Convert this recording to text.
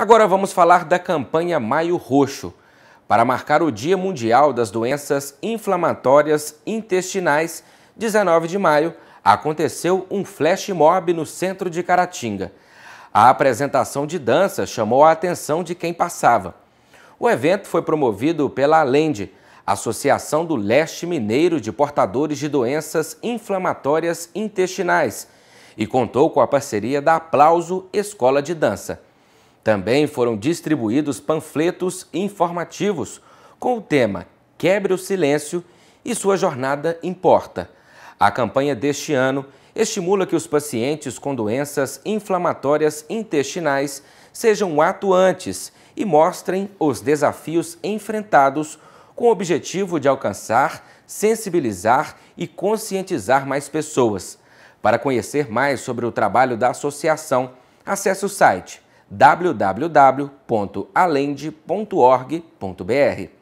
Agora vamos falar da campanha Maio Roxo. Para marcar o Dia Mundial das Doenças Inflamatórias Intestinais, 19 de maio, aconteceu um flash mob no centro de Caratinga. A apresentação de dança chamou a atenção de quem passava. O evento foi promovido pela Alende, Associação do Leste Mineiro de Portadores de Doenças Inflamatórias Intestinais, e contou com a parceria da Aplauso Escola de Dança. Também foram distribuídos panfletos informativos com o tema Quebre o Silêncio e Sua Jornada Importa. A campanha deste ano estimula que os pacientes com doenças inflamatórias intestinais sejam atuantes e mostrem os desafios enfrentados com o objetivo de alcançar, sensibilizar e conscientizar mais pessoas. Para conhecer mais sobre o trabalho da associação, acesse o site www.alende.org.br.